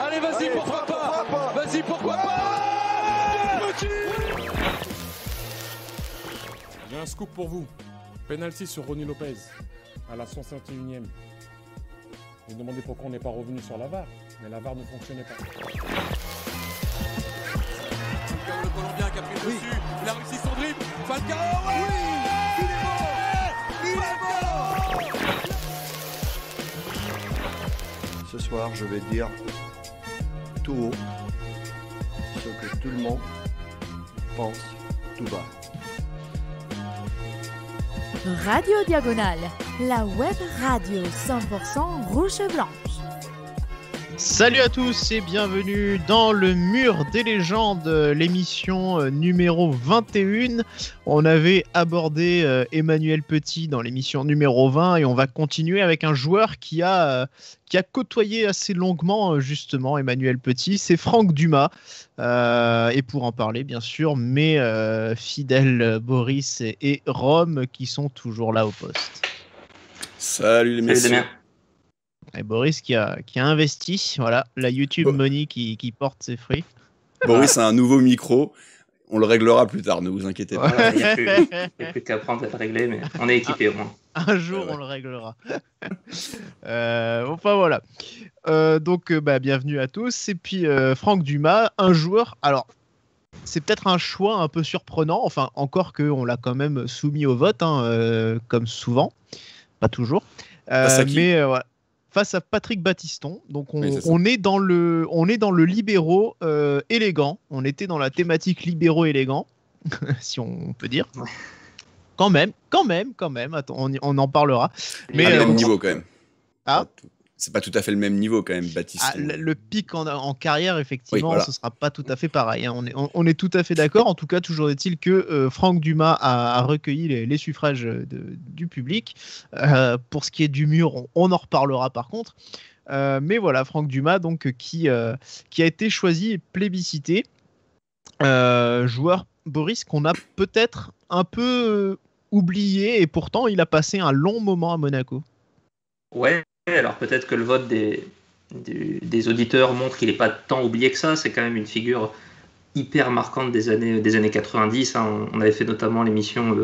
Allez, vas-y, pourquoi pas Vas-y, pourquoi pas J'ai un scoop pour vous. Penalty sur Ronnie Lopez à la 161 e Vous demandez pourquoi on n'est pas revenu sur la VAR, mais la VAR ne fonctionnait pas. Le Colombien qui a pris le dessus, a réussi son dribble, Falcao, oui Ce soir, je vais dire tout haut ce que tout le monde pense tout bas. Radio Diagonale, la web radio 100% rouge blanc. Salut à tous et bienvenue dans le mur des légendes, euh, l'émission euh, numéro 21. On avait abordé euh, Emmanuel Petit dans l'émission numéro 20 et on va continuer avec un joueur qui a, qui a côtoyé assez longuement justement Emmanuel Petit, c'est Franck Dumas. et pour en parler bien sûr, mes fidèles Boris et, Rome qui sont toujours là au poste. Salut les messieurs. Boris qui a, investi, voilà, la YouTube Money qui, porte ses fruits. Boris a un nouveau micro, on le réglera plus tard, ne vous inquiétez pas. Il n'y a, plus qu'à apprendre à le régler, mais on est équipé au moins. Un jour, on le réglera. euh, enfin, voilà. Euh, donc, euh, bah, bienvenue à tous. Et puis, euh, Franck Dumas, un joueur. Alors, c'est peut-être un choix un peu surprenant. Enfin, encore qu'on l'a quand même soumis au vote, hein, comme souvent. Pas toujours. mais voilà face à Patrick Battiston. Donc on, est, dans le, on est dans le libéraux euh, élégant. On était dans la thématique libéraux élégant, si on peut dire. Quand même, quand même, quand même. on, en parlera. Mais, même euh, niveau quand même. Ah, c'est pas tout à fait le même niveau quand même, Baptiste. Ah, le, pic en, carrière, effectivement, ce ne ce sera pas tout à fait pareil. Hein. On, est, on, est tout à fait d'accord. En tout cas, toujours est-il que euh, Franck Dumas a, recueilli les, suffrages du public. Euh, pour ce qui est du mur, on, en reparlera par contre. Euh, mais voilà, Franck Dumas, donc, qui, qui a été choisi et plébiscité. joueur Boris qu'on a peut-être un peu oublié et pourtant il a passé un long moment à Monaco. Ouais, alors peut-être que le vote des, auditeurs montre qu'il n'est pas tant oublié que ça. C'est quand même une figure hyper marquante des années, 90. Hein. On, avait fait notamment l'émission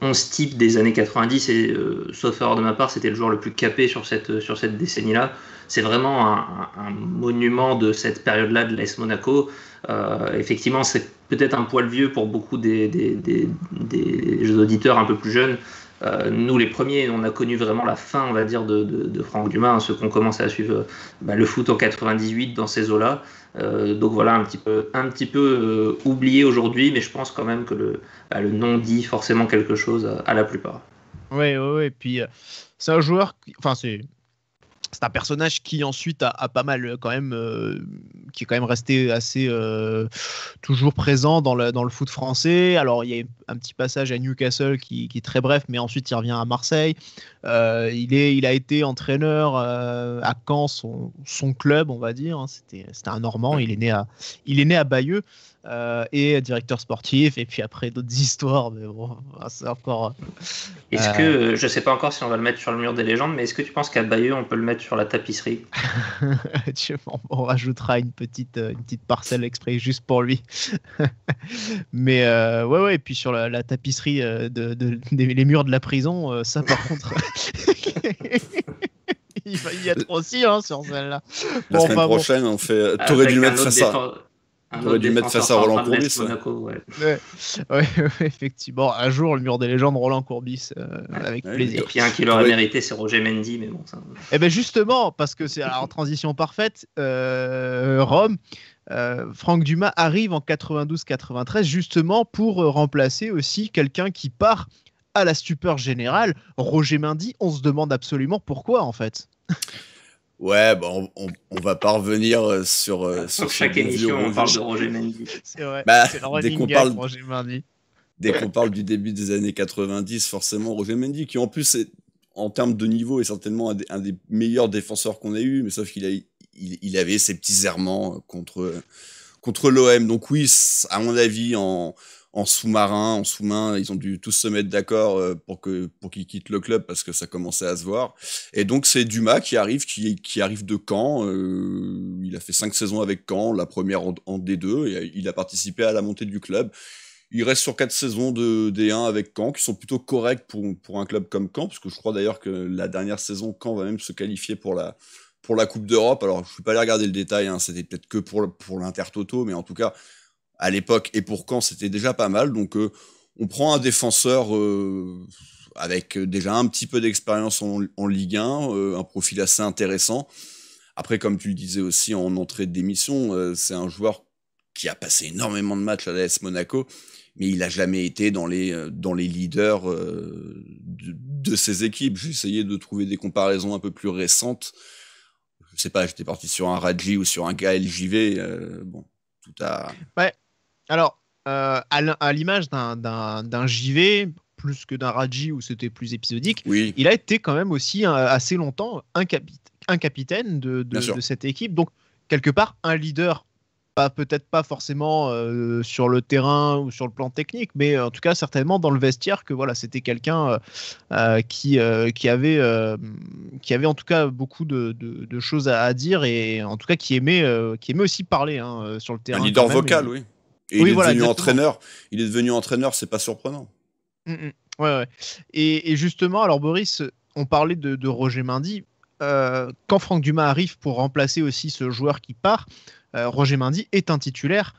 11 euh, types des années 90, et euh, sauf erreur de ma part, c'était le joueur le plus capé sur cette, décennie-là. C'est vraiment un, monument de cette période-là de l'AS Monaco. Euh, effectivement, c'est peut-être un poil vieux pour beaucoup des, des auditeurs un peu plus jeunes, euh, nous, les premiers, on a connu vraiment la fin, on va dire, de, Franck Dumas, hein, ceux qu'on commencé à suivre euh, bah, le foot en 98 dans ces eaux-là. Euh, donc voilà, un petit peu, oublié aujourd'hui, mais je pense quand même que le, bah, nom dit forcément quelque chose à, la plupart. Oui, oui, Et puis, c'est un joueur, enfin, c'est c'est un personnage qui ensuite a, pas mal quand même qui est quand même resté assez toujours présent dans le, dans le foot français alors il y a un petit passage à Newcastle qui, est très bref, mais ensuite il revient à Marseille. Euh, il, est, il a été entraîneur euh, à Caen, son, club, on va dire. Hein. C'était, C'était un Normand, il est né à, il est né à Bayeux. Euh, et directeur sportif, et puis après d'autres histoires, mais bon, c'est encore. Est-ce que, je sais pas encore si on va le mettre sur le mur des légendes, mais est-ce que tu penses qu'à Bayeux, on peut le mettre sur la tapisserie On rajoutera une petite, une petite parcelle exprès juste pour lui. mais ouais, ouais, et puis sur la, tapisserie euh, des murs de la prison, euh, ça par contre. il va y être aussi hein, sur celle-là. La semaine bah, prochaine, on fait. Euh, t'aurais dû mettre face à. T'aurais dû mettre face à Roland Courbis. effectivement, un jour le mur des légendes, Roland Courbis, avec plaisir. Et puis un qui l'aurait mérité, c'est Roger Mendy, mais bon ça. Eh ben justement, parce que c'est en transition parfaite, euh, Rome. Euh, Franck Dumas arrive en 92-93 justement pour euh, remplacer aussi quelqu'un qui part à la stupeur générale. Roger Mendy on se demande absolument pourquoi en fait. Ouais, bon bah, on, va pas revenir euh, sur, sur chaque émission. On parle de Roger Mendy. C'est vrai. Bah, dès qu'on parle, Dès qu'on parle du début des années 90, forcément Roger Mendy, qui en plus, en termes de niveau, est certainement un des, un des meilleurs défenseurs qu'on a eu, mais sauf qu'il a il, avait ses petits errements contre, contre l'OM. Donc oui, à mon avis, en, sous-marin, en sous-main, ils ont dû tous se mettre d'accord euh, pour que pour qu'ils quittent le club parce que ça commençait à se voir. Et donc c'est Dumas qui arrive, qui, arrive de Caen. Euh, il a fait cinq saisons avec Caen, la première en, D2. Et euh, il a participé à la montée du club. Il reste sur quatre saisons de D1 avec Caen, qui sont plutôt correctes pour, pour un club comme Caen, parce que je crois d'ailleurs que la dernière saison, Caen va même se qualifier pour la pour la Coupe d'Europe, alors je ne suis pas allé regarder le détail, hein. c'était peut-être que pour, pour l'Intertoto, mais en tout cas, à l'époque et pour quand, c'était déjà pas mal. Donc, euh, on prend un défenseur euh, avec déjà un petit peu d'expérience en, Ligue 1, euh, un profil assez intéressant. Après, comme tu le disais aussi en entrée de d'émission, c'est un joueur qui a passé énormément de matchs à l'AS Monaco, mais il n'a jamais été dans les, dans les leaders de, de ses équipes. J'ai essayé de trouver des comparaisons un peu plus récentes je sais pas, j'étais parti sur un Radji ou sur un KLJV. Euh, bon, tout à. Ouais. Alors, euh, à l'image d'un JV, plus que d'un Radji où c'était plus épisodique, il a été quand même aussi euh, assez longtemps un, capitaine de, de, cette équipe. Donc, quelque part, un leader peut-être pas forcément euh, sur le terrain ou sur le plan technique, mais euh, en tout cas certainement dans le vestiaire que voilà, c'était quelqu'un euh, qui, qui, avait, qui avait en tout cas beaucoup de, choses à, dire et en tout cas qui aimait, qui aimait aussi parler hein, sur le terrain. Un leader vocal, oui. il, est devenu entraîneur. il est devenu entraîneur, c'est pas surprenant. Mm, mm. ouais, Et, justement, alors Boris, on parlait de, Roger Mindy. quand Franck Dumas arrive pour remplacer aussi ce joueur qui part, euh, Roger Mendy est un titulaire.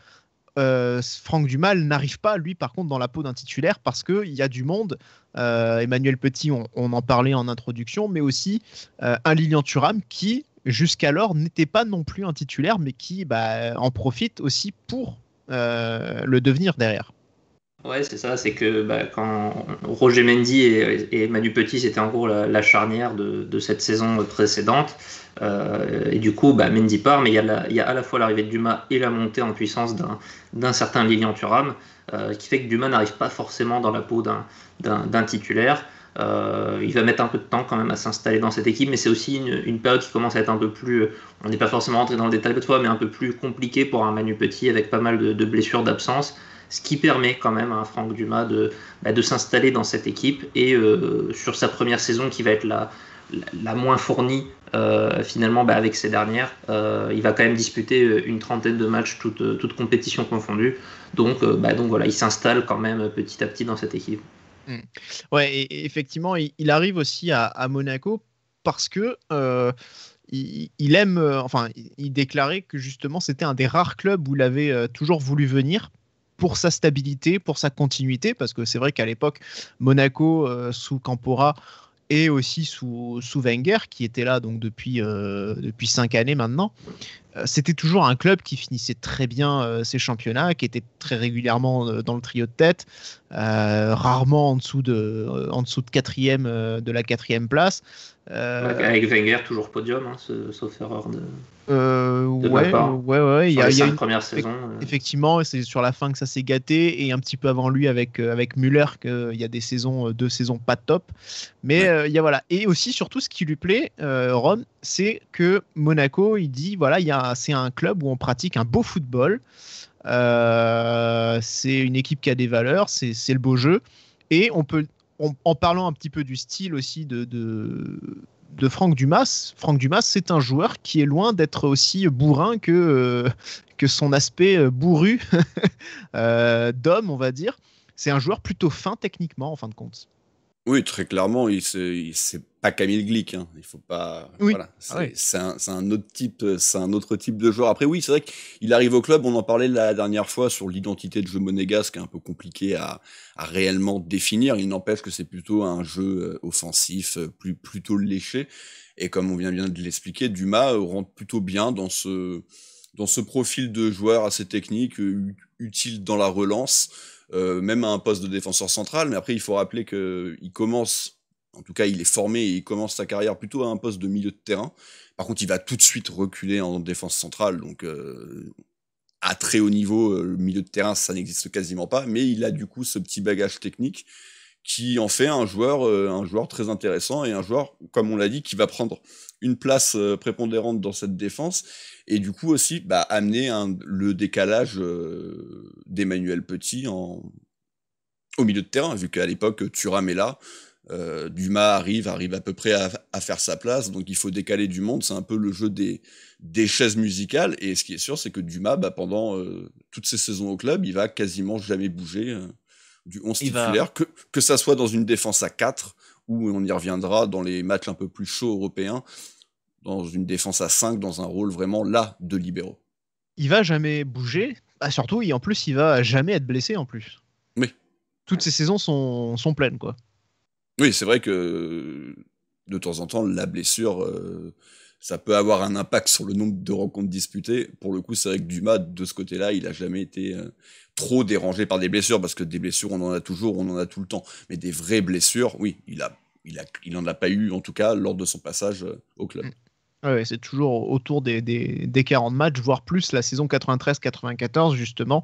Euh, Franck Dumas n'arrive pas, lui, par contre, dans la peau d'un titulaire parce qu'il y a du monde. Euh, Emmanuel Petit, on, en parlait en introduction, mais aussi un Lilian Thuram qui, jusqu'alors, n'était pas non plus un titulaire, mais qui bah, en profite aussi pour le devenir derrière. Ouais, c'est ça, c'est que bah, quand Roger Mendy et, Emmanuel Petit, c'était en gros la, charnière de, cette saison précédente. Euh, et du coup, bah, Mendy part, mais il y, a à la fois l'arrivée de Dumas et la montée en puissance d'un certain Lilian Thuram, euh, qui fait que Dumas n'arrive pas forcément dans la peau d'un titulaire. Euh, il va mettre un peu de temps quand même à s'installer dans cette équipe, mais c'est aussi une, période qui commence à être un peu plus, euh, on n'est pas forcément rentré dans le détail de toi, mais un peu plus compliqué pour un Manu Petit avec pas mal de, blessures d'absence, ce qui permet quand même à Franck Dumas de, bah, de s'installer dans cette équipe et sur sa première saison qui va être la, la moins fournie euh, finalement, bah, avec ces dernières, euh, il va quand même disputer euh, une trentaine de matchs, toutes, compétition compétitions confondues. Donc, bah, donc voilà, il s'installe quand même petit à petit dans cette équipe. Hmm. Ouais, et effectivement, il, arrive aussi à, Monaco parce que il, il, aime, enfin, il déclarait que justement c'était un des rares clubs où il avait toujours voulu venir pour sa stabilité, pour sa continuité, parce que c'est vrai qu'à l'époque, Monaco sous Campora et aussi sous, sous Wenger, qui était là donc depuis, euh, depuis cinq années maintenant. Euh, c'était toujours un club qui finissait très bien euh, ses championnats, qui était très régulièrement dans le trio de tête, rarement en dessous de, en dessous de, quatrième, de la quatrième place. Euh, avec Wenger, toujours podium, hein, sauf erreur de. Euh, ouais, ouais, ouais, Il y a, une première saison. Euh. Effectivement, c'est sur la fin que ça s'est gâté et un petit peu avant lui avec euh, avec Müller qu'il y a des saisons, deux saisons pas top. Mais il y a voilà. Et aussi surtout, ce qui lui plaît, Rome, c'est que Monaco, il dit voilà, il c'est un club où on pratique un beau football. c'est une équipe qui a des valeurs, c'est le beau jeu et on peut en, parlant un petit peu du style aussi de, de, Franck Dumas, Franck Dumas, c'est un joueur qui est loin d'être aussi bourrin que, euh, que son aspect euh, bourru euh, d'homme, on va dire. C'est un joueur plutôt fin techniquement, en fin de compte. Oui, très clairement, il c'est pas Camille Glick. Hein. Il faut pas. Ah c'est un, autre type, c'est un autre type de joueur. Après, oui, c'est vrai qu'il arrive au club. On en parlait la dernière fois sur l'identité de jeu monégasque, un peu compliqué à, réellement définir. Il n'empêche que c'est plutôt un jeu euh, offensif, euh, plus plutôt léché. Et comme on vient bien de l'expliquer, Dumas euh, rentre plutôt bien dans ce dans ce profil de joueur assez technique, utile dans la relance. Euh, même à un poste de défenseur central. Mais après, il faut rappeler qu'il commence, en tout cas, il est formé et il commence sa carrière plutôt à un poste de milieu de terrain. Par contre, il va tout de suite reculer en défense centrale. Donc, euh, à très haut niveau, euh, le milieu de terrain, ça n'existe quasiment pas. Mais il a du coup ce petit bagage technique qui en fait un joueur, un joueur très intéressant et un joueur, comme on l'a dit, qui va prendre une place prépondérante dans cette défense et du coup aussi bah, amener le décalage d'Emmanuel Petit en... au milieu de terrain, vu qu'à l'époque, Thuram est là. Euh, Dumas arrive, arrive à peu près à, faire sa place, donc il faut décaler du monde. C'est un peu le jeu des, des chaises musicales. Et ce qui est sûr, c'est que Dumas, bah, pendant euh, toutes ses saisons au club, il va quasiment jamais bouger euh, du 11 titulaire, que, que ça soit dans une défense à 4, ou on y reviendra dans les matchs un peu plus chauds européens, dans une défense à 5, dans un rôle vraiment là de libéraux. Il va jamais bouger bah, surtout, et en plus, il va jamais être blessé en plus. Oui. Toutes ces saisons sont, pleines, quoi. Oui, c'est vrai que de temps en temps, la blessure, euh, ça peut avoir un impact sur le nombre de rencontres disputées. Pour le coup, c'est vrai que Dumas, de ce côté-là, il a jamais été euh, trop dérangé par des blessures, parce que des blessures, on en a toujours, on en a tout le temps. Mais des vraies blessures, oui, il a il n'en a, il en a pas eu, en tout cas, lors de son passage euh, au club. Mm. Ouais, c'est toujours autour des, 40 matchs, voire plus. La saison 93-94, justement,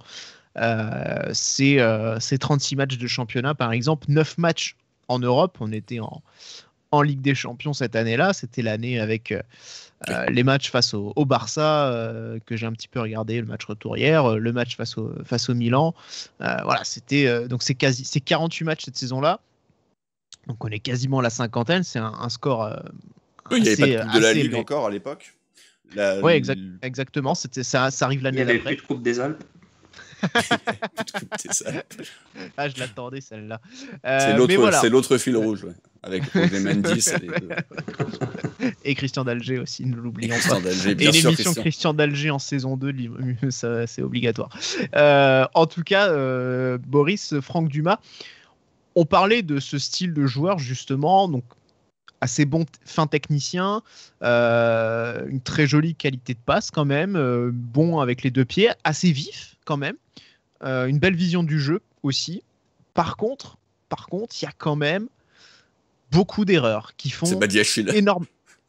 euh, c'est 36 euh, matchs de championnat, par exemple, 9 matchs en Europe. On était en, en Ligue des Champions cette année-là. C'était l'année avec euh, les matchs face au, Barça, euh, que j'ai un petit peu regardé, le match retour hier, le match face au, face Milan. voilà, c'était donc c'est 48 matchs cette saison-là. Donc on est quasiment à la cinquantaine, c'est un, score il n'y avait pas de, de la Ligue encore à l'époque. Oui, exactement. C'était ça, ça arrive l'année d'après. Il n'y avait plus de Coupe des Alpes. ah, je l'attendais celle-là. c'est euh, l'autre, fil rouge, avec les Mendis et, Christian d'Alger aussi, nous l'oublions pas. et l'émission Christian, d'Alger en saison 2, c'est obligatoire. Euh, en tout cas, euh, Boris, Franck Dumas, on parlait de ce style de joueur justement, donc assez bon fin technicien, euh, une très jolie qualité de passe quand même, euh, bon avec les deux pieds, assez vif quand même, euh, une belle vision du jeu aussi. Par contre, par contre, il y a quand même beaucoup d'erreurs qui font énorme.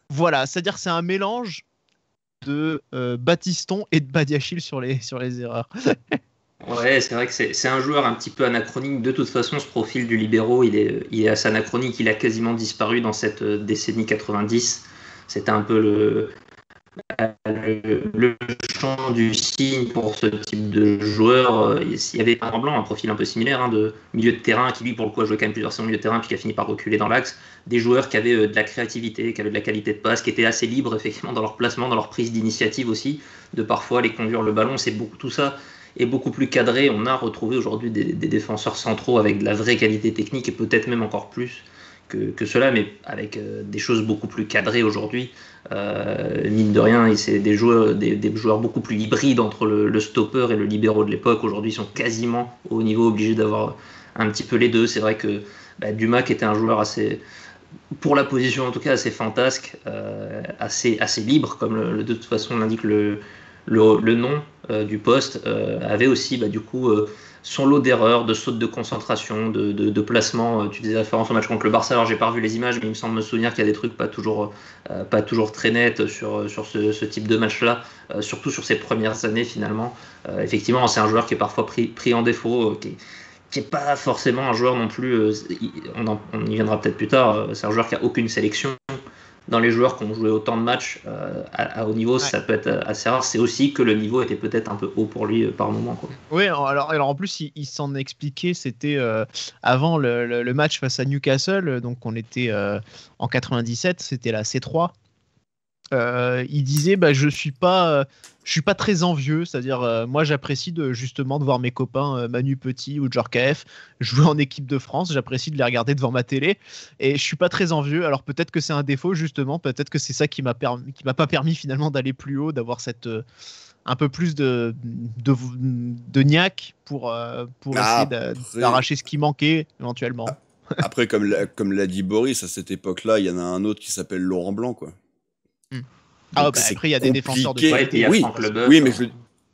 Voilà, c'est-à-dire c'est un mélange de Batiston et de Badiachil sur les sur les erreurs. Ouais, c'est vrai que c'est un joueur un petit peu anachronique. De toute façon, ce profil du libéraux, il est, assez anachronique. Il a quasiment disparu dans cette euh, décennie 90. C'était un peu le, le, champ du signe pour ce type de joueur. Il y avait un Blanc, un profil un peu similaire, hein, de milieu de terrain, qui lui, pour le coup, a joué quand même plusieurs saisons milieu de terrain, puis qui a fini par reculer dans l'axe. Des joueurs qui avaient euh, de la créativité, qui avaient de la qualité de passe, qui étaient assez libres, effectivement, dans leur placement, dans leur prise d'initiative aussi, de parfois aller conduire le ballon. C'est beaucoup tout ça est beaucoup plus cadré. On a retrouvé aujourd'hui des, défenseurs centraux avec de la vraie qualité technique et peut-être même encore plus que, que cela, mais avec euh, des choses beaucoup plus cadrées aujourd'hui. Euh, mine de rien, et c'est des joueurs, des, joueurs beaucoup plus hybrides entre le, stopper et le libéro de l'époque. Aujourd'hui, sont quasiment au niveau obligé d'avoir un petit peu les deux. C'est vrai que bah, Dumas, qui était un joueur assez, pour la position en tout cas assez fantasque, euh, assez, assez libre, comme le, de toute façon l'indique le, le, nom euh, du poste euh, avait aussi bah, du coup euh, son lot d'erreurs, de sautes de concentration, de, de, placement. Tu faisais référence au match contre le Barça, alors j'ai pas revu les images, mais il me semble me souvenir qu'il y a des trucs pas toujours, pas toujours très nets sur, sur ce, type de match-là, surtout sur ses premières années finalement. effectivement, c'est un joueur qui est parfois pris, pris en défaut, qui n'est qui est pas forcément un joueur non plus, on, on y viendra peut-être plus tard, c'est un joueur qui a aucune sélection, dans les joueurs qui ont joué autant de matchs euh, à, haut niveau, ça peut être euh, assez rare. C'est aussi que le niveau était peut-être un peu haut pour lui euh, par moment. Quoi. Oui, alors, en plus, il, s'en expliquait, c'était avant le, match face à Newcastle, donc on était en 97, c'était la C3, euh, il disait bah je suis pas euh, je suis pas très envieux c'est à dire euh, moi j'apprécie de justement de voir mes copains Manu Petit ou Djorkaeff jouer en équipe de France j'apprécie de les regarder devant ma télé et je suis pas très envieux alors peut-être que c'est un défaut justement peut-être que c'est ça qui m'a qui m'a pas permis finalement d'aller plus haut d'avoir cette un peu plus de de, de niaque pour pour ah, essayer d'arracher ce qui manquait éventuellement après comme comme l'a dit Boris à cette époque là il y en a un autre qui s'appelle Laurent Blanc quoi Hmm. Ah, après, il y a des défenseurs de oui, oui, hein. mais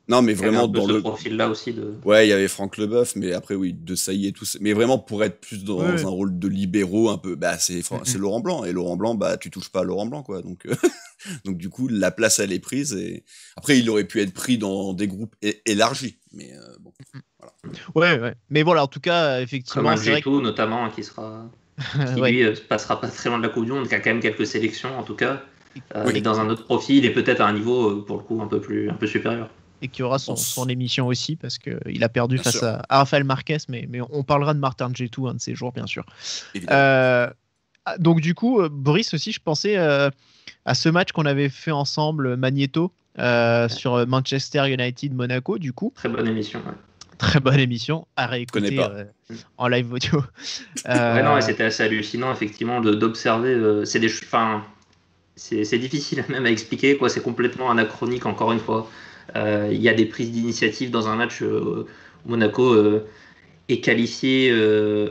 Non, mais vraiment dans le profil là aussi. De... Ouais, il y avait Franck Leboeuf, mais après, oui, De y est tout. Mais vraiment pour être plus dans un rôle de libéraux, un peu, bah, c'est Laurent Blanc. Et Laurent Blanc, bah, tu touches pas Laurent Blanc, quoi. Donc, euh, donc du coup, la place, elle est prise. Et après, il aurait pu être pris dans des groupes élargis. Mais euh, bon, voilà. Ouais, Mais bon, en tout cas, effectivement. Comme un notamment, hein, qui sera. qui, euh, passera pas très loin de la Coupe du Monde, qui a quand même quelques sélections, en tout cas. Euh, dans un autre profil et peut-être à un niveau euh, pour le coup un peu plus un peu supérieur. Et qui aura son, émission aussi parce qu'il euh, a perdu face à Rafael Marquez, mais, mais on parlera de Martin Getou un de ces jours bien sûr. Ah, donc du coup, Boris aussi, je pensais à ce match qu'on avait fait ensemble Magneto sur Manchester United Monaco du coup. Très bonne émission. très bonne émission à réécouter en live audio. c'était assez hallucinant, effectivement, d'observer. c'est des, enfin, c'est difficile même à expliquer, quoi. C'est complètement anachronique, encore une fois. Euh, il y a des prises d'initiative dans un match. Euh, Monaco euh, est qualifié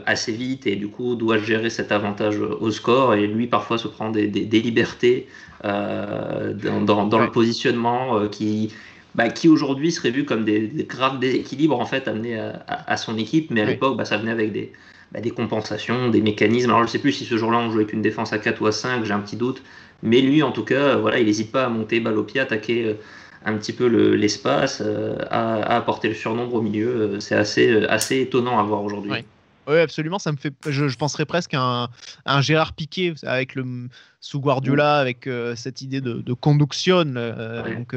assez vite et du coup doit gérer cet avantage au score et lui parfois se prend des, libertés dans, le positionnement qui, bah, qui aujourd'hui serait vu comme des, graves déséquilibres en fait amenés à, son équipe mais à l'époque bah, ça venait avec des, bah, des compensations, des mécanismes. Alors je ne sais plus si ce jour-là on jouait avec une défense à 4 ou à 5, j'ai un petit doute, mais lui, en tout cas, voilà, il n'hésite pas à monter balle au pied, attaquer euh, un petit peu l'espace, euh, à, apporter le surnombre au milieu. Euh, c'est assez, assez étonnant à voir aujourd'hui. Oui. absolument. Ça me fait, je, penserais presque à un, Gérard Piquet avec le sous Guardiola, avec cette idée de, conduction. donc,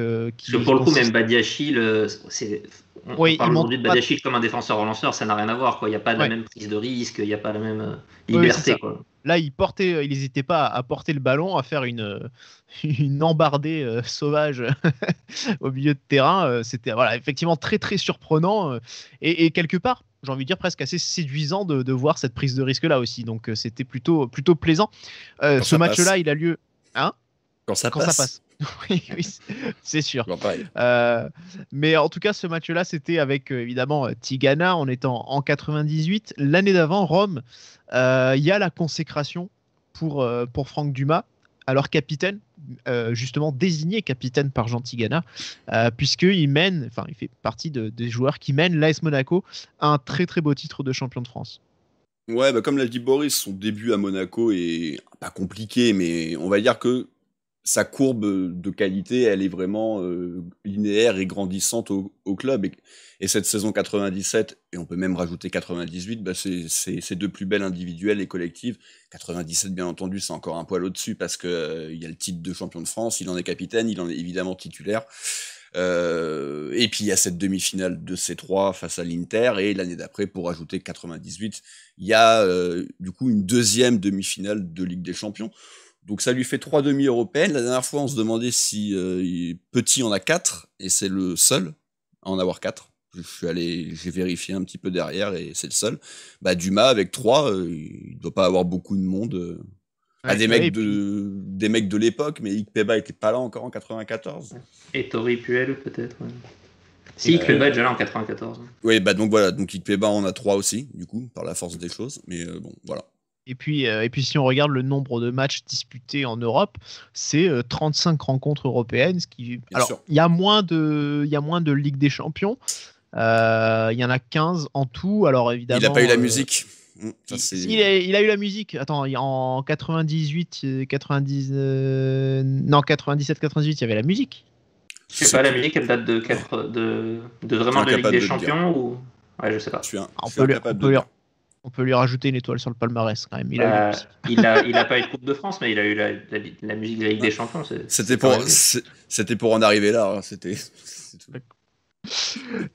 pour le coup, même Badiachi, le, on, parle aujourd'hui de Badiachi comme un défenseur relanceur, ça n'a rien à voir. Quoi. Il n'y a pas la même prise de risque, il n'y a pas la même liberté. Là, il n'hésitait euh, pas à porter le ballon, à faire une, euh, une embardée euh, sauvage au milieu de terrain. C'était voilà, effectivement très très surprenant et, quelque part, j'ai envie de dire presque assez séduisant de, voir cette prise de risque là aussi. Donc c'était plutôt plutôt plaisant. ce match-là, il a lieu. Hein quand ça passe. oui, c'est sûr. Euh, mais en tout cas, ce match-là, c'était avec euh, évidemment euh, Tigana en étant en 98. L'année d'avant, Rome, il y a la consécration pour, pour Franck Dumas, alors capitaine, justement désigné capitaine par Jean Tigana, puisqu'il mène, enfin, il fait partie des joueurs qui mènent l'AS Monaco à un très très beau titre de champion de France. Ouais, bah, comme l'a dit Boris, son début à Monaco est pas compliqué, mais on va dire que sa courbe de qualité, elle est vraiment euh, linéaire et grandissante au, club. Et, et, cette saison 97, et on peut même rajouter 98, bah c'est c'est deux plus belles individuelles et collectives. 97, bien entendu, c'est encore un poil au-dessus parce que euh, il y a le titre de champion de France, il en est capitaine, il en est évidemment titulaire. Euh, et puis il y a cette demi-finale de C3 face à l'Inter, et l'année d'après, pour rajouter 98, il y a du coup une deuxième demi-finale de Ligue des Champions. Donc ça lui fait trois demi européennes. La dernière fois, on se demandait si euh, Petit en a quatre, et c'est le seul à en avoir quatre. Je suis allé, j'ai vérifié un petit peu derrière, et c'est le seul. Bah Dumas avec trois, euh, il doit pas avoir beaucoup de monde. Euh, à des mecs, de, l'époque, mais Ikpeba était pas là encore en 94. Et Tori Puel peut-être. Si, est déjà là en 94. Hein. Oui, bah donc voilà, donc Ikpeba en a trois aussi, du coup, par la force des choses. Mais bon, voilà. Et puis, euh, et puis si on regarde le nombre de matchs disputés en Europe, c'est 35 euh, rencontres européennes. Ce qui... alors, il y, a moins de, y a moins de Ligue des Champions. Euh, il y en a 15 en tout. Alors, évidemment, il n'a pas eu la musique. Mmh, il, a, eu la musique. Attends, en 98, 90, non 97, 98, il y avait la musique. Je sais pas, la musique, elle date de, de, vraiment de Ligue des Champions ou... Ouais, je sais pas. Je suis un, on, peut, on peut lui rajouter une étoile sur le palmarès quand même. Il n'a bah, pas eu de Coupe de France, mais il a eu la, musique de la Ligue des Champions. C'était pour, pour en arriver là. Hein, c'était.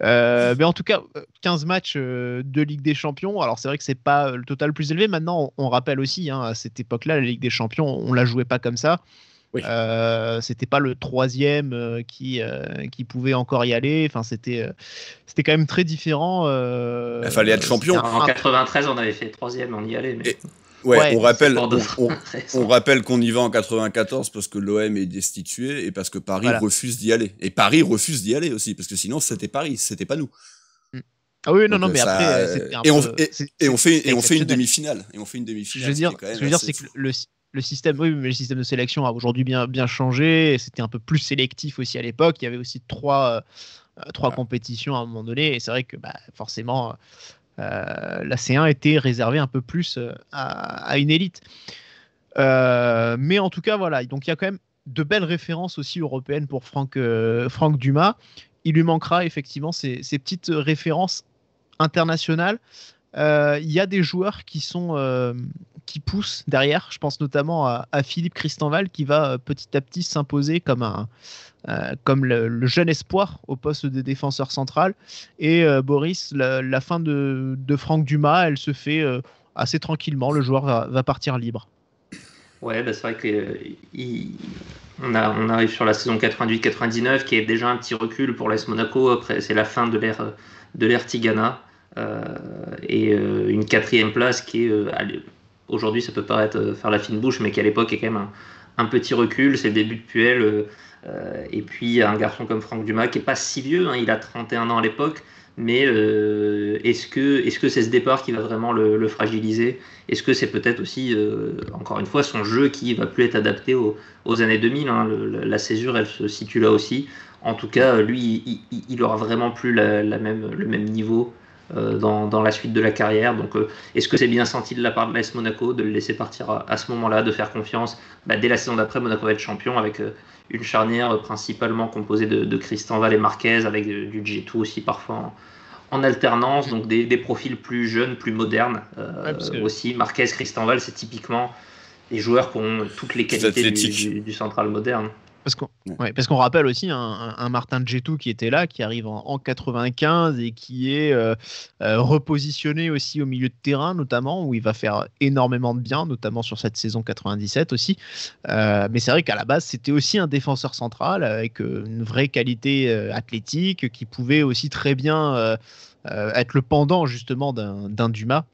Euh, mais en tout cas, 15 matchs euh, de Ligue des Champions. Alors, c'est vrai que c'est pas le total le plus élevé. Maintenant, on rappelle aussi, hein, à cette époque-là, la Ligue des Champions, on la jouait pas comme ça. Euh, c'était pas le troisième euh, qui, euh, qui pouvait encore y aller. Enfin, c'était c'était quand même très différent. Il fallait être champion. En 93, on avait fait troisième, on y allait. Mais... Ouais, on rappelle, on, rappelle qu'on y va en 94 parce que l'OM est destitué et parce que Paris refuse d'y aller. Et Paris refuse d'y aller aussi parce que sinon c'était Paris, c'était pas nous. Ah oui, non, non, mais et, on, fait, et on fait une demi-finale. Et on fait une demi-finale. Je veux dire, je veux dire c'est que le, le système, oui, mais le système de sélection a aujourd'hui bien, bien changé. C'était un peu plus sélectif aussi à l'époque. Il y avait aussi trois, euh, trois compétitions à un moment donné. Et c'est vrai que bah, forcément, euh, euh, la C1 était réservée un peu plus à, une élite. mais en tout cas, voilà. Donc il y a quand même de belles références aussi européennes pour Franck, Franck Dumas. Il lui manquera effectivement ces, ces petites références internationales. Il y a des joueurs qui sont qui pousse derrière. Je pense notamment à, Philippe Christenval qui va euh, petit à petit s'imposer comme, un, euh, comme le, jeune espoir au poste de défenseur central. Et euh, Boris, la, fin de, de, Franck Dumas, elle se fait assez tranquillement. Le joueur va, partir libre. Ouais, bah, c'est vrai qu'on on arrive sur la saison 98-99 qui est déjà un petit recul pour l'Est Monaco. C'est la fin de l'ère de Tigana. et une quatrième place qui est aujourd'hui ça peut paraître euh, faire la fine bouche, mais qui à l'époque est quand même un, petit recul, c'est le début de Puel, euh, euh, et puis un garçon comme Franck Dumas qui est pas si vieux, hein. il a 31 ans à l'époque, mais est-ce que est-ce que c'est ce départ qui va vraiment le, fragiliser Est-ce que c'est peut-être aussi encore une fois son jeu qui va plus être adapté aux, années 2000 hein. La césure, elle se situe là aussi. En tout cas, lui, il, il aura vraiment plus le même niveau euh, dans, la suite de la carrière. Donc, euh, est-ce que c'est bien senti de la part de l'AS Monaco de le laisser partir à, ce moment-là, de faire confiance bah, Dès la saison d'après, Monaco va être champion avec euh, une charnière principalement composée de, de Christian et Marquez, avec du G2 aussi parfois en, alternance, donc des, profils plus jeunes, plus modernes aussi. Marquez, Christian c'est typiquement les joueurs qui ont toutes les qualités du, central moderne. Parce qu'on rappelle aussi un, Martin Getou qui était là, qui arrive en, 95 et qui est euh, euh, repositionné aussi au milieu de terrain, notamment, où il va faire énormément de bien, notamment sur cette saison 97 aussi. Euh, mais c'est vrai qu'à la base, c'était aussi un défenseur central avec une vraie qualité athlétique qui pouvait aussi très bien être le pendant justement d'un Dumas.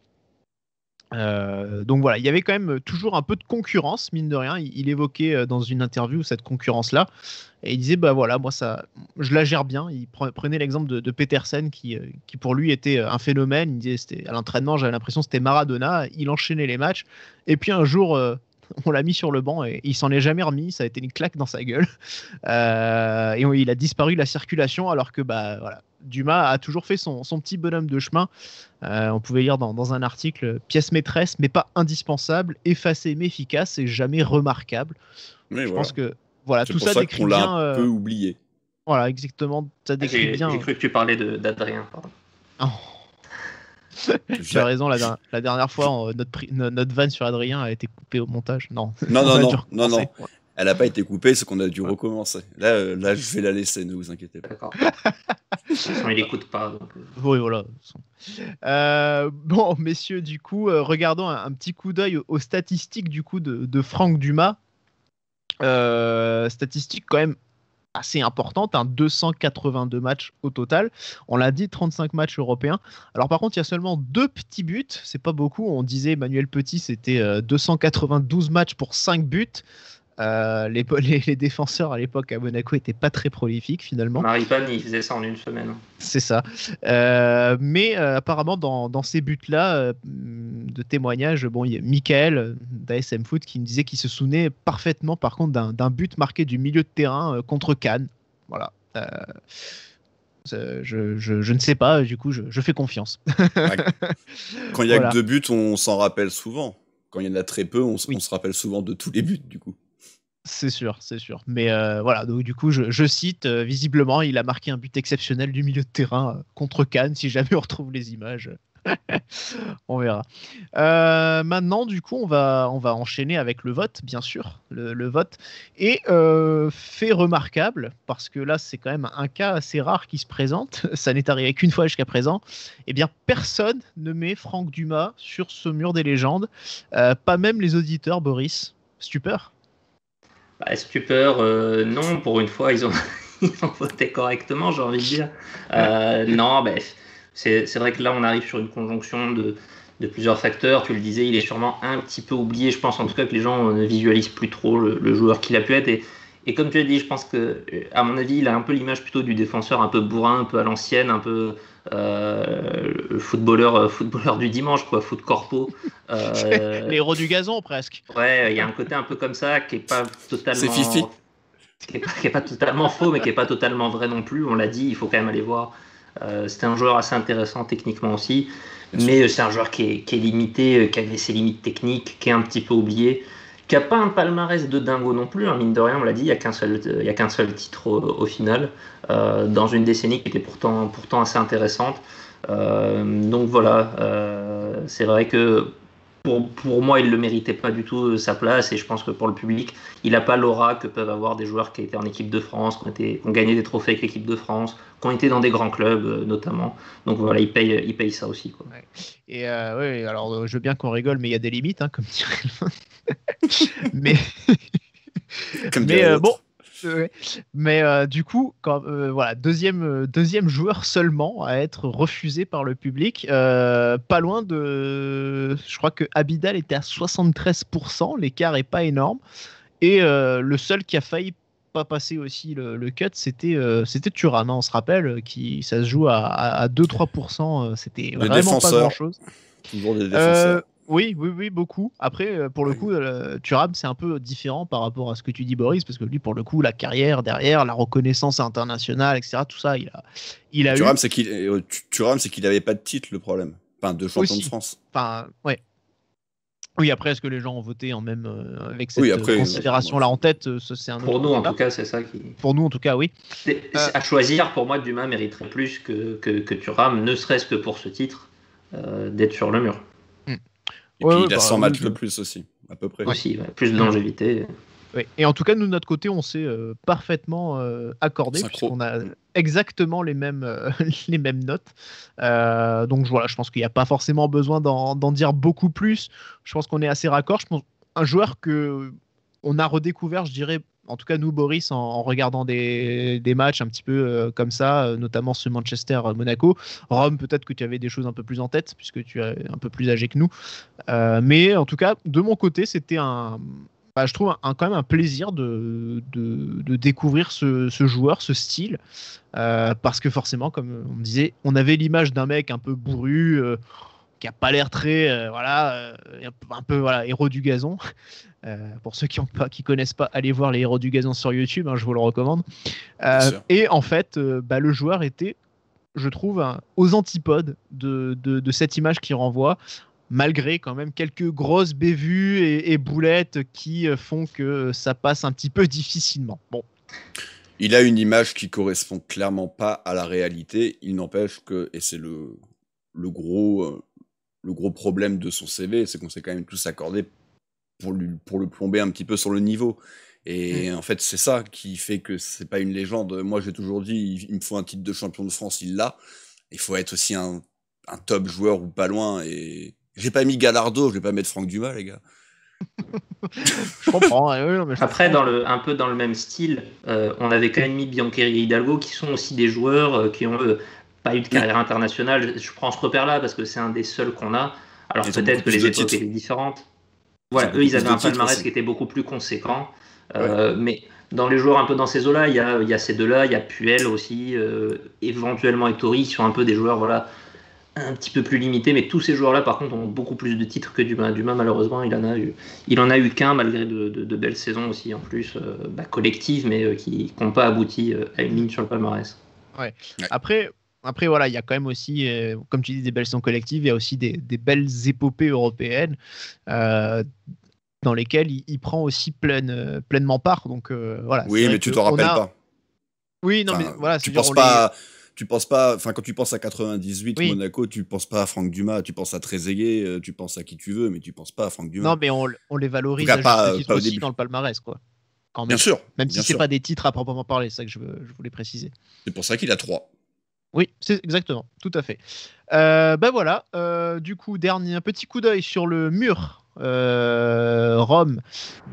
Euh, donc voilà, il y avait quand même toujours un peu de concurrence, mine de rien. Il, évoquait euh, dans une interview cette concurrence-là. Et il disait, bah voilà, moi, ça, je la gère bien. Il prenait l'exemple de, Petersen, qui, euh, qui pour lui était un phénomène. Il disait, à l'entraînement, j'avais l'impression c'était Maradona. Il enchaînait les matchs. Et puis un jour, on l'a mis sur le banc et il s'en est jamais remis. Ça a été une claque dans sa gueule. Euh, et il a disparu de la circulation alors que bah, Dumas a toujours fait son, petit bonhomme de chemin. Euh, on pouvait lire dans, un article pièce maîtresse, mais pas indispensable, effacée mais efficace et jamais remarquable. Mais Je pense que voilà, tout ça, ça décrit bien. Euh, peu oublié. Voilà, exactement. Ça ah, décrit bien. J'ai cru que tu parlais d'Adrien. Oh tu as raison, la, la dernière fois, notre, notre vanne sur Adrien a été coupée au montage. Non, non, non, non, non, Elle n'a pas été coupée, c'est qu'on a dû recommencer. Là, euh, là, je vais la laisser, ne vous inquiétez pas. il n'écoute pas. Euh. Oui, voilà. Euh, bon, messieurs, du coup, regardons un, petit coup d'œil aux statistiques du coup de, de Franck Dumas. statistiques quand même assez importante, 282 hein, matchs au total. On l'a dit, 35 matchs européens. Alors par contre, il y a seulement deux petits buts, c'est pas beaucoup. On disait Emmanuel Petit, c'était 292 euh, matchs pour 5 buts. Euh, les, défenseurs à l'époque à Monaco étaient pas très prolifiques finalement. Maripane, faisait ça en une semaine. C'est ça. Euh, mais euh, apparemment, dans, ces buts-là, de témoignages, bon, il y a Michael d'ASM Foot qui me disait qu'il se souvenait parfaitement par contre d'un but marqué du milieu de terrain contre Cannes. Voilà. Je, ne sais pas, du coup, je, fais confiance. Quand il y a que deux buts, on s'en rappelle souvent. Quand il y en a très peu, on se rappelle souvent de tous les buts, du coup. C'est sûr, c'est sûr. Mais euh, voilà, donc du coup, je, cite, euh, visiblement, il a marqué un but exceptionnel du milieu de terrain euh, contre Cannes, si jamais on retrouve les images. on verra. maintenant, du coup, on va, on va enchaîner avec le vote, bien sûr, le, vote. Et fait remarquable, parce que là, c'est quand même un cas assez rare qui se présente, ça n'est arrivé qu'une fois jusqu'à présent, eh bien, personne ne met Franck Dumas sur ce mur des légendes, pas même les auditeurs, Boris. Stupeur bah, stupeur, euh, non, pour une fois, ils ont, voté correctement, j'ai envie de dire. Euh, non, bah, c'est vrai que là, on arrive sur une conjonction de, plusieurs facteurs. Tu le disais, il est sûrement un petit peu oublié, je pense en tout cas que les gens euh, ne visualisent plus trop le, le joueur qu'il a pu être. Et et comme tu l'as dit, je pense que, euh, à mon avis, il a un peu l'image plutôt du défenseur un peu bourrin, un peu à l'ancienne, un peu euh, footballeur, euh, footballeur du dimanche, quoi, foot corpo. Euh, L'héros du gazon, presque. Ouais, il y a un côté un peu comme ça qui n'est pas totalement. C'est Qui pas, totalement faux, mais qui n'est pas totalement vrai non plus. On l'a dit, il faut quand même aller voir. Euh, C'était un joueur assez intéressant techniquement aussi, mais c'est un joueur qui est, qui est, limité, qui avait ses limites techniques, qui est un petit peu oublié qui n'a pas un palmarès de dingo non plus. Hein. mine de rien, on l'a dit, il n'y a qu'un seul, euh, seul titre au, final, euh, dans une décennie qui était pourtant, pourtant assez intéressante. Euh, donc voilà, c'est vrai que pour, moi, il ne le méritait pas du tout euh, sa place. Et je pense que pour le public, il n'a pas l'aura que peuvent avoir des joueurs qui étaient en équipe de France, qui ont, été, gagné des trophées avec l'équipe de France, qui ont été dans des grands clubs euh, notamment. Donc voilà, il paye, il paye ça aussi. Et euh, oui, alors je veux bien qu'on rigole, mais il y a des limites, hein, comme dirait mais, mais bon. Mais euh, du coup, euh, voilà, deuxième, euh, deuxième joueur seulement à être refusé par le public. pas loin de. Je crois que Abidal était à 73%, l'écart est pas énorme. Et le seul qui a failli pas passer aussi le, cut, c'était c'était Turan, hein, on se rappelle, qui, ça se joue à, 2-3%. C'était vraiment pas grand-chose. Toujours des défenseurs. Oui, oui, oui, beaucoup. Après, euh, pour le coup, euh, Turam c'est un peu différent par rapport à ce que tu dis, Boris, parce que lui, pour le coup, la carrière derrière, la reconnaissance internationale, etc., tout ça, il a, il a Thuram, c'est qu'il n'avait euh, pas de titre, le problème. Enfin, de champion de France. Enfin, Oui, après, est-ce que les gens ont voté en même avec cette considération-là en tête c'est un Pour nous, en tout cas, c'est ça qui. Pour nous, en tout cas, oui. À choisir, pour moi, Dumas mériterait plus que, que, que ne serait-ce que pour ce titre, d'être sur le mur. Et puis il a 100 bah, matchs le plus aussi, à peu près. plus de longévité. Et en tout cas, nous, de notre côté, on s'est euh, parfaitement euh, accordé, puisqu'on a exactement les mêmes, euh, les mêmes notes. donc voilà, je pense qu'il n'y a pas forcément besoin d'en dire beaucoup plus. Je pense qu'on est assez raccord. Je pense un joueur que on a redécouvert, je dirais, en tout cas nous Boris en, regardant des, matchs un petit peu euh, comme ça euh, notamment ce Manchester euh, Monaco Rome peut-être que tu avais des choses un peu plus en tête puisque tu es un peu plus âgé que nous mais en tout cas de mon côté c'était un bah, je trouve un, quand même un plaisir de, découvrir ce, ce, joueur, ce style, parce que forcément, comme on disait, on avait l'image d'un mec un peu bourru, qui a pas l'air très euh, voilà euh, un peu voilà héros du gazon. Euh, pour ceux qui ont pas qui connaissent pas, allez voir les héros du gazon sur YouTube, hein, je vous le recommande. et en fait, bah, le joueur était, je trouve, aux antipodes de, de, cette image qui renvoie. Malgré quand même quelques grosses bévues et, et boulettes qui font que ça passe un petit peu difficilement. Bon, il a une image qui correspond clairement pas à la réalité. Il n'empêche que, et c'est le, le gros, le gros problème de son CV, c'est qu'on s'est quand même tous accordés pour, lui, pour le plomber un petit peu sur le niveau. Et mm. en fait, c'est ça qui fait que c'est pas une légende. Moi, j'ai toujours dit, il, me faut un titre de champion de France, il l'a. Il faut être aussi un, un top joueur ou pas loin. Et j'ai pas mis Gallardo, je vais pas mettre Franck Dumas, les gars. je comprends. Après, dans le, un peu dans le même style, euh, on avait quand même mis Biancheri et Hidalgo, qui sont aussi des joueurs euh, qui ont euh, eu de carrière internationale. Je prends ce repère-là parce que c'est un des seuls qu'on a. Alors peut-être que les époques étaient différentes. Voilà, eux, ils avaient un palmarès qui était beaucoup plus conséquent. Euh, mais dans les joueurs un peu dans ces eaux-là, il y a, ces deux-là, il y a Puel aussi, euh, éventuellement Ettori, qui sont un peu des joueurs voilà, un petit peu plus limités. Mais tous ces joueurs-là, par contre, ont beaucoup plus de titres que Dumas. Dumas, malheureusement, il en a eu, il en a eu qu'un, malgré de, belles saisons aussi, en plus, euh, bah, collectives, mais euh, qui n'ont pas abouti à une ligne sur le palmarès. Ouais. Après, après, voilà, il y a quand même aussi, euh, comme tu dis, des belles sons collectives, il y a aussi des, belles épopées européennes euh, dans lesquelles il, prend aussi euh, pleinement part. Donc, voilà, oui, mais tu t'en rappelles pas. Oui, non, mais voilà. Tu penses pas. Tu penses pas, enfin quand tu penses à 98 Monaco, tu penses pas à Franck Dumas, tu penses à Trezeguet, tu penses à qui tu veux, mais tu penses pas à Franck Dumas. Non, mais on, les valorise aussi dans le palmarès, quoi. même. Bien sûr. Même si c'est pas des titres à proprement parler, c'est ça que je, je voulais préciser. C'est pour ça qu'il a trois. Oui, c'est exactement, tout à fait. ben voilà, euh, du coup, dernier un petit coup d'œil sur le mur. Euh, Rome,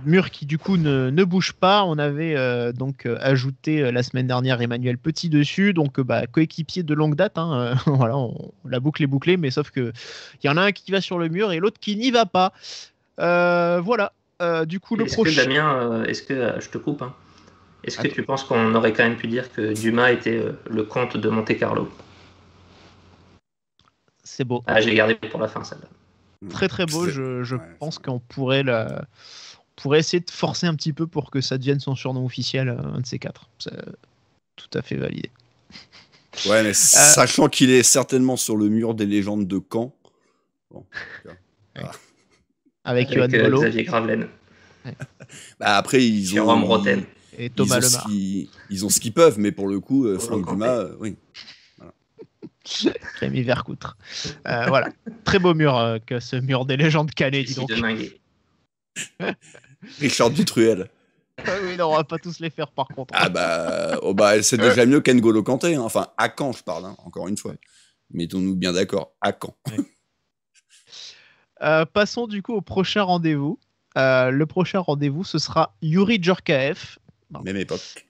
mur qui du coup ne, bouge pas. On avait donc ajouté la semaine dernière Emmanuel Petit dessus, donc bah, coéquipier de longue date. Hein, voilà, on, la boucle est bouclée, mais sauf que il y en a un qui va sur le mur et l'autre qui n'y va pas. voilà. du coup, le est-ce prochain. Que Damien, est-ce que je te coupe hein est-ce que tu penses qu'on aurait quand même pu dire que Dumas était euh, le comte de Monte Carlo C'est beau. Ah, j'ai gardé pour la fin celle-là. Très très beau. Je, pense qu'on pourrait la... pourrait essayer de forcer un petit peu pour que ça devienne son surnom officiel, euh, un de ces quatre. C'est tout à fait validé. Ouais, mais euh, sachant qu'il est certainement sur le mur des légendes de Caen. Ah. Avec, Avec Xavier Gravelaine. Bah, après, ils ont, Jérôme et Thomas ils ont, ils ont ce qu'ils peuvent, mais pour le coup, euh, Franck Dumas, euh, oui. Rémi Vercoutre. Euh, voilà. Très beau mur que ce mur des légendes canées, dis donc. Richard Dutruel. Ah oui, non, on va pas tous les faire par contre. Ah bah, c'est oh bah, déjà mieux qu'Engolo Kanté. Hein. Enfin, à quand je parle, hein, encore une fois. Mettons-nous bien d'accord, à quand passons du coup au prochain rendez-vous. le prochain rendez-vous, ce sera Yuri Djorkaeff même époque.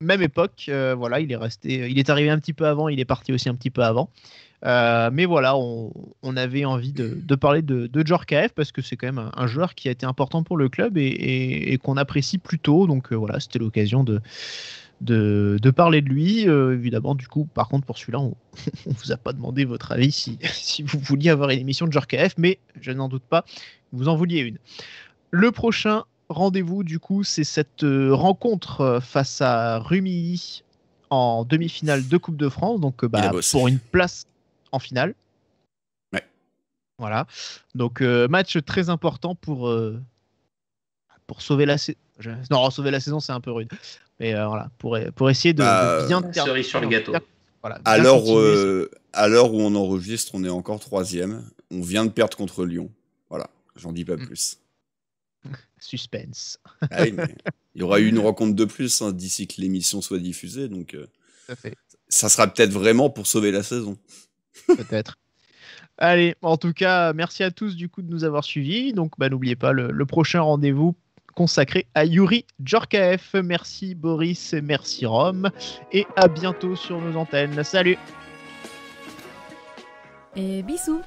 Même époque, euh, voilà, il est resté, euh, il est arrivé un petit peu avant, il est parti aussi un petit peu avant. Euh, mais voilà, on, avait envie de, parler de, de KF parce que c'est quand même un, joueur qui a été important pour le club et, qu'on apprécie plutôt. Donc voilà, c'était l'occasion de, de, parler de lui. évidemment, du coup, par contre, pour celui-là, on ne vous a pas demandé votre avis si, si vous vouliez avoir une émission de KF, mais je n'en doute pas, vous en vouliez une. Le prochain, rendez-vous, du coup, c'est cette euh, rencontre euh, face à Rumilly en demi-finale de Coupe de France, donc euh, bah, pour une place en finale. Ouais. Voilà. Donc, match très important pour, pour sauver la saison. Non, sauver la saison, c'est un peu rude. Mais voilà, pour, pour essayer de, bah, bien terminer. sur le gâteau. Voilà, à l'heure où on enregistre, on est encore troisième. On vient de perdre contre Lyon. Voilà, j'en dis pas mm. plus. Suspense. Ah il y aura eu une rencontre de plus hein, d'ici que l'émission soit diffusée, donc euh, ça, sera peut-être vraiment pour sauver la saison. peut-être. Allez, en tout cas, merci à tous du coup de nous avoir suivis. Donc, bah, n'oubliez pas le, prochain rendez-vous consacré à Yuri Djorkaeff. Merci Boris, merci Rome, et à bientôt sur nos antennes. Salut Et bisous